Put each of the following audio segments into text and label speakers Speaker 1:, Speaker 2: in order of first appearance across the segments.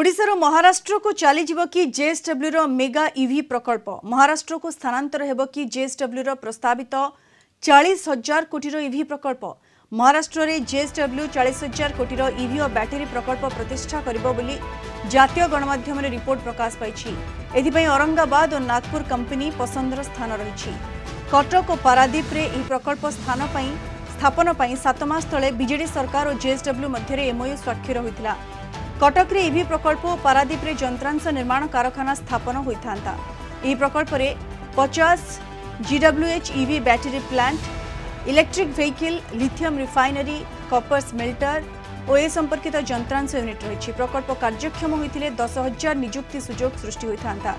Speaker 1: ଓଡ଼ିଶାରୁ ମହାରାଷ୍ଟ୍ରକୁ ଚାଲିଯିବ କି ଜେଏସ୍ଡବ୍ଲ୍ୟୁର ମେଗା ଇଭି ପ୍ରକଳ୍ପ ମହାରାଷ୍ଟ୍ରକୁ ସ୍ଥାନାନ୍ତର ହେବ କି ଜେଏସ୍ଡବ୍ଲ୍ୟୁର ପ୍ରସ୍ତାବିତ ଚାଳିଶ ହଜାର କୋଟିର ଇଭି ପ୍ରକଳ୍ପ ମହାରାଷ୍ଟ୍ରରେ ଜେଏସ୍ଡବ୍ଲ୍ୟୁ ଚାଳିଶ ହଜାର କୋଟିର ଇଭି ଓ ବ୍ୟାଟେରୀ ପ୍ରକଳ୍ପ ପ୍ରତିଷ୍ଠା କରିବ ବୋଲି ଜାତୀୟ ଗଣମାଧ୍ୟମରେ ରିପୋର୍ଟ ପ୍ରକାଶ ପାଇଛି ଏଥିପାଇଁ ଔରଙ୍ଗାବାଦ ଓ ନାଗପୁର କମ୍ପାନୀ ପସନ୍ଦର ସ୍ଥାନ ରହିଛି କଟକ ଓ ପାରାଦ୍ୱୀପରେ ଏହି ପ୍ରକଳ୍ପ ସ୍ଥାନ ପାଇଁ ସ୍ଥାପନ ପାଇଁ ସାତ ମାସ ତଳେ ବିଜେଡି ସରକାର ଓ ଜେଏସ୍ଡବ୍ଲ୍ୟୁ ମଧ୍ୟରେ ଏମ୍ଓୟୁ ସ୍ୱାକ୍ଷର ହୋଇଥିଲା कटक इभि प्रकल्प और पारादीप जंत्रांश निर्माण कारखाना स्थापन होता प्रकल्प में पचास जिडब्ल्यूएच EV battery plant electric vehicle lithium refinery copper smelter और ए संपर्कित जंत्रांश यूनिट रही प्रकल्प कार्यक्षम होते दस हजार निजुक्ति सुजोग सृष्टि होता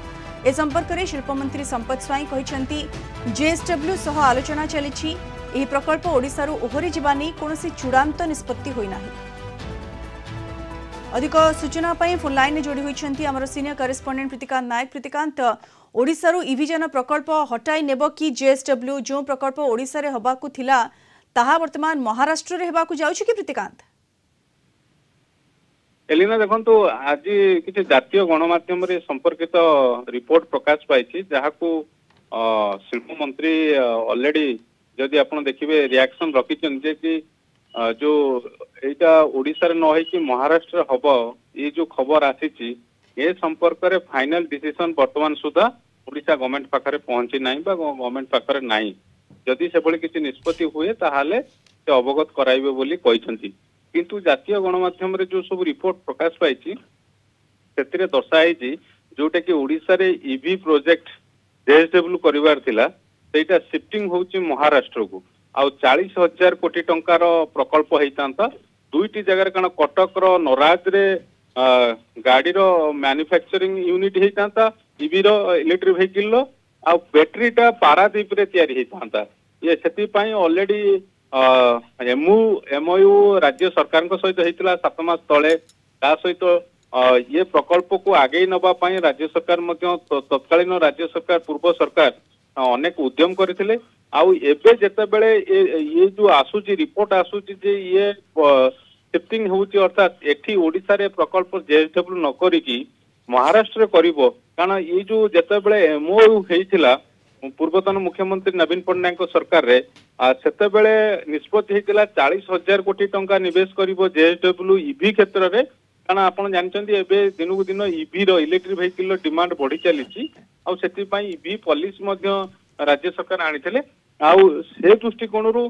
Speaker 1: ए संपर्क में शिल्पमंत्री संपत स्वाई कहते जेएसडब्ल्यू सह आलोचना चली प्रकल्प ओडार ओहरी जवा नहीं कौन चूड़ा निष्पत्ति होना है। अधिक सूचना फोन लाइन में जोड़ी होती आम सिनियर करेस्पंडेट प्रीतिकांत नायक प्रीतिकांत ओडार इविजन प्रकल्प हटाई नेब कि जेएसडब्ल्यू जो प्रकल्प ओडार हवाकूला ତାହା ବର୍ତ୍ତମାନ ମହାରାଷ୍ଟ୍ରରେ ହେବାକୁ ଯାଉଛି କି ପ୍ରୀତିକାନ୍ତ
Speaker 2: ଏଲିନା ଦେଖନ୍ତୁ ଆଜି କିଛି ଜାତୀୟ ଗଣମାଧ୍ୟମରେ ସମ୍ପର୍କିତ ରିପୋର୍ଟ ପ୍ରକାଶ ପାଇଛି ଯାହାକୁ ଶିଳ୍ପ ମନ୍ତ୍ରୀ ଅଲରେଡି ଯଦି ଆପଣ ଦେଖିବେ ରିଆକ୍ସନ ରଖିଛନ୍ତି ଯେ କି ଯୋଉ ଏଇଟା ଓଡିଶାରେ ନ ହେଇକି ମହାରାଷ୍ଟ୍ର ହବ ଏ ଯୋଉ ଖବର ଆସିଛି ଏ ସମ୍ପର୍କରେ ଫାଇନାଲ ଡିସିସନ ବର୍ତ୍ତମାନ ସୁଦ୍ଧା ଓଡିଶା ଗଭର୍ଣ୍ଣମେଣ୍ଟ ପାଖରେ ପହଞ୍ଚି ନାହିଁ ବା ଗଭର୍ଣ୍ଣମେଣ୍ଟ ପାଖରେ ନାହିଁ ଯଦି ସେଭଳି କିଛି ନିଷ୍ପତ୍ତି ହୁଏ ତାହେଲେ ସେ ଅବଗତ କରାଇବେ ବୋଲି କହିଛନ୍ତି କିନ୍ତୁ ଜାତୀୟ ଗଣମାଧ୍ୟମରେ ଯୋଉ ସବୁ ରିପୋର୍ଟ ପ୍ରକାଶ ପାଇଛି ସେଥିରେ ଦର୍ଶାଯାଇଛି ଯୋଉଟା କି ଓଡିଶାରେ ଇଭି ପ୍ରୋଜେକ୍ଟ ଜେଏସଡବ୍ଲ୍ୟୁ କରିବାର ଥିଲା ସେଇଟା ସିଫ୍ଟିଂ ହଉଛି ମହାରାଷ୍ଟ୍ରକୁ ଆଉ ଚାଳିଶ ହଜାର କୋଟି ଟଙ୍କାର ପ୍ରକଳ୍ପ ହେଇଥାନ୍ତା ଦୁଇଟି ଜାଗାରେ କାରଣ କଟକର ନରାଜରେ ଗାଡ଼ିର ମ୍ୟାନୁଫ୍ୟାକ୍ଚରିଂ ୟୁନିଟ୍ ହେଇଥାନ୍ତା ଇଭିର ଇଲେକ୍ଟ୍ରିକ୍ ଭେହିକିଲ୍ର ଆଉ ବ୍ୟାଟେରୀଟା ପାରାଦ୍ୱୀପରେ ତିଆରି ହେଇଥାନ୍ତା ଇଏ ସେଥିପାଇଁ ଅଲରେଡି ଏମୁ ଏମୟୁ ରାଜ୍ୟ ସରକାରଙ୍କ ସହିତ ହେଇଥିଲା ସାତ ମାସ ତଳେ ତା ସହିତ ଇଏ ପ୍ରକଳ୍ପକୁ ଆଗେଇ ନେବା ପାଇଁ ରାଜ୍ୟ ସରକାର ମଧ୍ୟ ତତ୍କାଳୀନ ରାଜ୍ୟ ସରକାର ପୂର୍ବ ସରକାର ଅନେକ ଉଦ୍ୟମ କରିଥିଲେ ଆଉ ଏବେ ଯେତେବେଳେ ଇଏ ଯୋଉ ଆସୁଛି ରିପୋର୍ଟ ଆସୁଛି ଯେ ଇଏ ସିଫ୍ଟିଂ ହେଉଛି ଅର୍ଥାତ୍ ଏଠି ଓଡ଼ିଶାରେ ପ୍ରକଳ୍ପ ଜେଏସଡବ୍ଲ୍ୟୁ ନ କରିକି ମହାରାଷ୍ଟ୍ରରେ କରିବ କାରଣ ଏଇ ଯୋଉ ଯେତେବେଳେ ଏମଓୟୁ ହେଇଥିଲା ପୂର୍ବତନ ମୁଖ୍ୟମନ୍ତ୍ରୀ ନବୀନ ପଟ୍ଟନାୟକଙ୍କ ସରକାରରେ ସେତେବେଳେ ନିଷ୍ପତ୍ତି ହେଇଥିଲା ଚାଳିଶ ହଜାର କୋଟି ଟଙ୍କା ନିବେଶ କରିବ ଜେଏସଡବ୍ଲ୍ୟୁ ଇଭି କ୍ଷେତ୍ରରେ କାରଣ ଆପଣ ଜାଣିଛନ୍ତି ଏବେ ଦିନକୁ ଦିନ ଇଭିର ଇଲେକ୍ଟ୍ରିକ୍ ଭେହିକିଲର ଡିମାଣ୍ଡ ବଢି ଚାଲିଛି ଆଉ ସେଥିପାଇଁ ଇଭି ପଲିସି ମଧ୍ୟ ରାଜ୍ୟ ସରକାର ଆଣିଥିଲେ ଆଉ ସେ ଦୃଷ୍ଟିକୋଣରୁ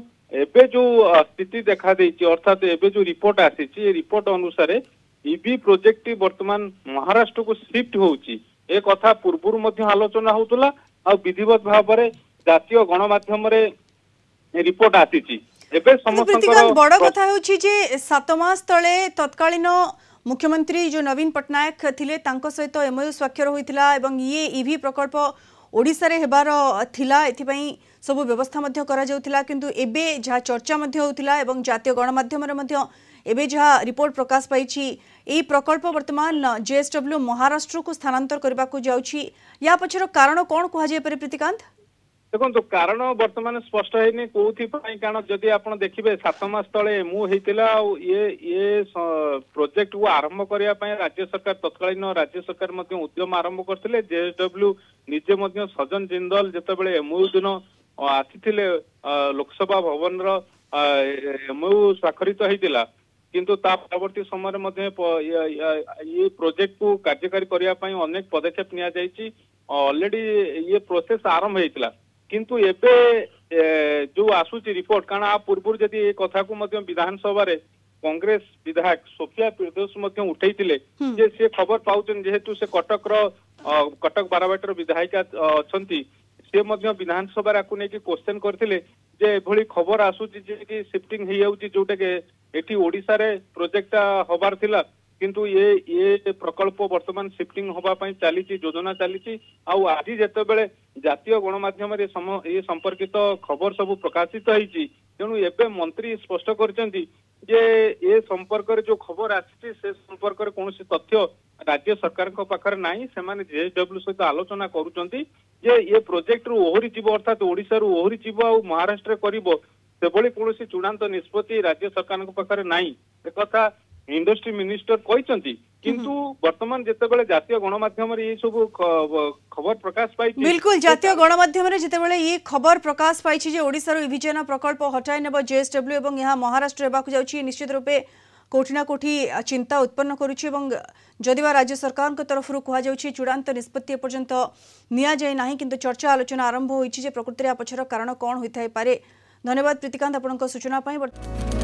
Speaker 2: ଏବେ ଯୋଉ ସ୍ଥିତି ଦେଖାଦେଇଛି ଅର୍ଥାତ ଏବେ ଯୋଉ ରିପୋର୍ଟ ଆସିଛି ଏ ରିପୋର୍ଟ ଅନୁସାରେ ଇଭି ପ୍ରୋଜେକ୍ଟଟି ବର୍ତ୍ତମାନ ମହାରାଷ୍ଟ୍ରକୁ ସିଫ୍ଟ ହଉଛି ଏ କଥା ପୂର୍ବରୁ ମଧ୍ୟ ଆଲୋଚନା ହଉଥିଲା ଆଉ ବିଧିବତ ଭାବରେ ଜାତୀୟ ଗଣମାଧ୍ୟମରେ ରିପୋର୍ଟ ଆସିଛି ଏବେ ବଡ଼ କଥା
Speaker 1: ହେଉଛି ଯେ ସାତ ମାସ ତଳେ ତତ୍କାଳୀନ ମୁଖ୍ୟମନ୍ତ୍ରୀ ଯୋଉ ନବୀନ ପଟ୍ଟନାୟକ ଥିଲେ ତାଙ୍କ ସହିତ ଏମଓୟୁ ସ୍ୱାକ୍ଷର ହୋଇଥିଲା ଏବଂ ଇଏ ଇଭି ପ୍ରକଳ୍ପ ଓଡ଼ିଶାରେ ହେବାର ଥିଲା ଏଥିପାଇଁ সবু ব্যবস্থা করা কিন্তু এবে যা চর্চা হচ্ছিলা এবং জাতীয় গণমাধ্যমের এবে যা রিপোর্ট প্রকাশ পাইছি এই প্রকল্প বর্তমান জেএসডব্লু মহারাষ্ট্রকু স্থানান্তর করা যাচ্ছি ইয়া পছর কারণ কোণ কুহযাইপারে প্রীতিকান্ত
Speaker 2: দেখুন কারণ বর্তমান স্পষ্ট হয়নি কোথায় কারণ যদি আপনার দেখবে সাত মাস তলে মু হয়েছিল ইয়ে ইয়ে প্রোজেক্ট কু আরম্ভ করা রাজ্য সরকার তৎকালীন রাজ্য সরকার মধ্যে উদ্যম আরম্ভ করলে জেএসডব্লু নিজে মধ্যে সজন জিন্দল যেতবে এমও দিন ଆସିଥିଲେ ଲୋକସଭା ଭବନର ଏମୟୁ ସ୍ୱାକ୍ଷରିତ ହେଇଥିଲା କିନ୍ତୁ ତା ପରବର୍ତ୍ତୀ ସମୟରେ ମଧ୍ୟ ଏ ପ୍ରୋଜେକ୍ଟକୁ କାର୍ଯ୍ୟକାରୀ କରିବା ପାଇଁ ଅନେକ ପଦକ୍ଷେପ ନିଆଯାଇଛି ଅଲରେଡି ଇଏ ପ୍ରୋସେସ ଆରମ୍ଭ ହେଇଥିଲା କିନ୍ତୁ ଏବେ ଯୋଉ ଆସୁଛି ରିପୋର୍ଟ କାରଣ ଆ ପୂର୍ବରୁ ଯଦି ଏ କଥାକୁ ମଧ୍ୟ ବିଧାନସଭାରେ କଂଗ୍ରେସ ବିଧାୟକ ସୋଫିଆ ପିରଦୋଷ ମଧ୍ୟ ଉଠେଇଥିଲେ ଯେ ସେ ଖବର ପାଉଛନ୍ତି ଯେହେତୁ ସେ କଟକର କଟକ ବାରବାଟୀର ବିଧାୟିକା ଅଛନ୍ତି ସେ ମଧ୍ୟ ବିଧାନସଭାରେ ଆକୁ ନେଇକି କ୍ୱେଶ୍ଚେନ୍ କରିଥିଲେ ଯେ ଏଭଳି ଖବର ଆସୁଛି ଯେ କି ସିଫ୍ଟିଂ ହେଇଯାଉଛି ଯୋଉଟାକି ଏଠି ଓଡ଼ିଶାରେ ପ୍ରୋଜେକ୍ଟଟା ହବାର ଥିଲା କିନ୍ତୁ ଏ ଏ ପ୍ରକଳ୍ପ ବର୍ତ୍ତମାନ ସିଫ୍ଟିଂ ହବା ପାଇଁ ଚାଲିଛି ଯୋଜନା ଚାଲିଛି ଆଉ ଆଜି ଯେତେବେଳେ ଜାତୀୟ ଗଣମାଧ୍ୟମରେ ଏ ସମ୍ପର୍କିତ ଖବର ସବୁ ପ୍ରକାଶିତ ହେଇଛି ତେଣୁ ଏବେ ମନ୍ତ୍ରୀ ସ୍ପଷ୍ଟ କରିଛନ୍ତି ଯେ ଏ ସମ୍ପର୍କରେ ଯୋଉ ଖବର ଆସିଛି ସେ ସମ୍ପର୍କରେ କୌଣସି ତଥ୍ୟ ରାଜ୍ୟ ସରକାରଙ୍କ ପାଖରେ ନାହିଁ ସେମାନେ ଜେଏସଡବ୍ଲ୍ୟୁ ସହିତ ଆଲୋଚନା କରୁଛନ୍ତି যে ଯେ ଇଏ ପ୍ରୋଜେକ୍ଟରୁ ଓହରି ଯିବ ଅର୍ଥାତ ଓଡ଼ିଶାରୁ ଓହରି ଯିବ ଆଉ ମହାରାଷ୍ଟ୍ରରେ କରିବ ସେଭଳି କୌଣସି ଚୂଡ଼ାନ୍ତ ନିଷ୍ପତ୍ତି ରାଜ୍ୟ ସରକାରଙ୍କ ପାଖରେ ନାହିଁ ଏକଥା ଇଣ୍ଡଷ୍ଟ୍ରି ମିନିଷ୍ଟର କହିଛନ୍ତି কিন্তু বর্তমান যেতবেলে জাতীয় গণমাধ্যমের এই সব খবর প্রকাশ পাইছে বিলকুল জাতীয়
Speaker 1: গণমাধ্যমের যেতবেলে এই খবর প্রকাশ পাইছে যে ওড়িশার বিভেচন প্রকল্প হটাই নেব জেএসডব্লিউ এবং ইহা মহারাষ্ট্র হওয়া যাচ্ছে নিশ্চিত রূপে কোটিনা কোটি চিন্তা উৎপন্ন করুছি এবং যদি বা রাজ্য সরকার তরফর কুযাচ্ছে চূড়ান্ত নিষ্পত্তি এপর্যন্ত নিয়া যাই না কিন্তু চর্চা আলোচনা আরম্ভ হয়েছে যে প্রকৃতির পছর কারণ কণ হয়ে থাকে ধন্যবাদ প্রীতিকান্ত আপনার সূচনা